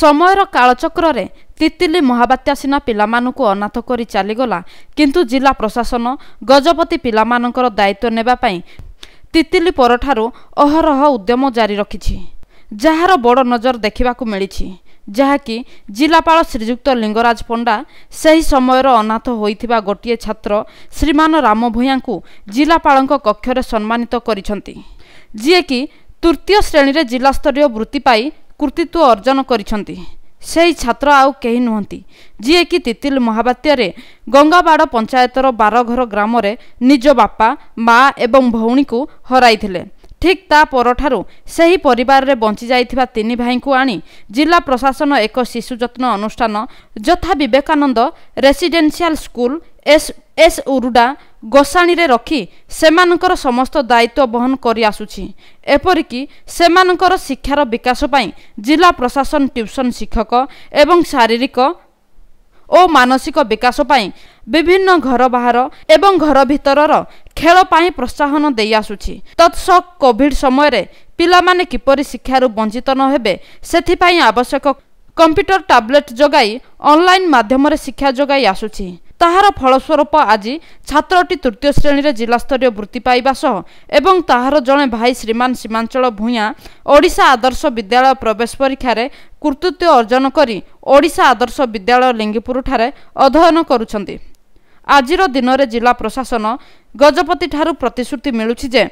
ସମୟର କାଳଚକ୍ରରେ ତିତିଲି ମହାବାତ୍ୟା ସିନା ପିଲାମାନଙ୍କୁ ଅନାଥ କରି ଚାଲିଗଲା କିନ୍ତୁ ଜିଲ୍ଲା ପ୍ରଶାସନ ଗଜପତି ପିଲାମାନଙ୍କର ଦାୟିତ୍ୱ ନେବା ପାଇଁ ତିତିଲି ପରଠାରୁ ଅହରହ ଉଦ୍ୟମ ଜାରି ରଖିଛି ଯାହାର ବଡ଼ ନଜର ଦେଖିବାକୁ ମିଳିଛି ଯାହାକି ଜିଲ୍ଲାପାଳ ଶ୍ରୀଯୁକ୍ତ ଲିଙ୍ଗରାଜ ପଣ୍ଡା ସେହି ସମୟର ଅନାଥ ହୋଇଥିବା ଗୋଟିଏ ଛାତ୍ର ଶ୍ରୀମାନ ରାମଭୂୟାଙ୍କୁ ଜିଲ୍ଲାପାଳଙ୍କ କକ୍ଷରେ ସମ୍ମାନିତ କରିଛନ୍ତି ଯିଏକି ତୃତୀୟ ଶ୍ରେଣୀରେ ଜିଲ୍ଲାସ୍ତରୀୟ ବୃତ୍ତି ପାଇ କୃତିତ୍ୱ ଅର୍ଜନ କରିଛନ୍ତି ସେହି ଛାତ୍ର ଆଉ କେହି ନୁହନ୍ତି ଯିଏକି ତିତିଲ ମହାବାତ୍ୟାରେ ଗଙ୍ଗାବାଡ଼ ପଞ୍ଚାୟତର ବାରଘର ଗ୍ରାମରେ ନିଜ ବାପା ମା ଏବଂ ଭଉଣୀକୁ ହରାଇଥିଲେ ଠିକ୍ ତା ପରଠାରୁ ସେହି ପରିବାରରେ ବଞ୍ଚିଯାଇଥିବା ତିନି ଭାଇଙ୍କୁ ଆଣି ଜିଲ୍ଲା ପ୍ରଶାସନ ଏକ ଶିଶୁ ଯତ୍ନ ଅନୁଷ୍ଠାନ ଯଥା Vivekananda residential school S S Uruda ଗୋଷାଣୀରେ ରଖି ସେମାନଙ୍କର ସମସ୍ତ ଦାୟିତ୍ୱ ବହନ କରିଆସୁଛି ଏପରିକି ସେମାନଙ୍କର ଶିକ୍ଷାର ବିକାଶ ପାଇଁ ଜିଲ୍ଲା ପ୍ରଶାସନ ଟ୍ୟୁସନ୍ ଶିକ୍ଷକ ଏବଂ ଶାରୀରିକ ଓ ମାନସିକ ବିକାଶ ପାଇଁ ବିଭିନ୍ନ ଘର ବାହାର ଏବଂ ଘର ଭିତରର ଖେଳ ପାଇଁ ପ୍ରୋତ୍ସାହନ ଦେଇଆସୁଛି ତତ୍ସ କୋଭିଡ଼ ସମୟରେ ପିଲାମାନେ କିପରି ଶିକ୍ଷାରୁ ବଞ୍ଚିତ ନ ହେବେ ସେଥିପାଇଁ ଆବଶ୍ୟକ କମ୍ପ୍ୟୁଟର ଟାବଲେଟ୍ ଯୋଗାଇ ଅନଲାଇନ୍ ମାଧ୍ୟମରେ ଶିକ୍ଷା ଯୋଗାଇ ଆସୁଛି ତାହାର ଫଳସ୍ୱରୂପ ଆଜି ଛାତ୍ରଟି ତୃତୀୟ ଶ୍ରେଣୀରେ ଜିଲ୍ଲାସ୍ତରୀୟ ବୃତ୍ତି ପାଇବା ସହ ଏବଂ ତାହାର ଜଣେ ଭାଇ ଶ୍ରୀମାନ ସୀମାଞ୍ଚଳ ଭୂୟାଁ ଓଡ଼ିଶା ଆଦର୍ଶ ବିଦ୍ୟାଳୟ ପ୍ରବେଶ ପରୀକ୍ଷାରେ କୃତିତ୍ୱ ଅର୍ଜନ କରି ଓଡ଼ିଶା ଆଦର୍ଶ ବିଦ୍ୟାଳୟ ଲିଙ୍ଗିପୁରଠାରେ ଅଧ୍ୟୟନ କରୁଛନ୍ତି ଆଜିର ଦିନରେ ଜିଲ୍ଲା ପ୍ରଶାସନ ଗଜପତିଠାରୁ ପ୍ରତିଶ୍ରୁତି ମିଳୁଛି ଯେ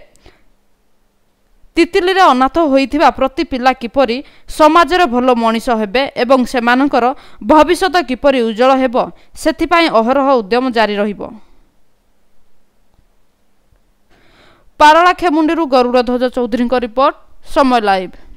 ତିତିଲିରେ ଅନାଥ ହୋଇଥିବା ପ୍ରତି ପିଲା କିପରି ସମାଜରେ ଭଲ ମଣିଷ ହେବେ ଏବଂ ସେମାନଙ୍କର ଭବିଷ୍ୟତ କିପରି ଉଜ୍ଜଳ ହେବ ସେଥିପାଇଁ ଅହରହ ଉଦ୍ୟମ ଜାରି ରହିବ ପାରଳାକ୍ଷେମୁଣ୍ଡିରୁ ଗରୁଡ଼ଧ୍ୱଜ ଚୌଧୁରୀଙ୍କ ରିପୋର୍ଟ ସମୟ ଲାଇଭ୍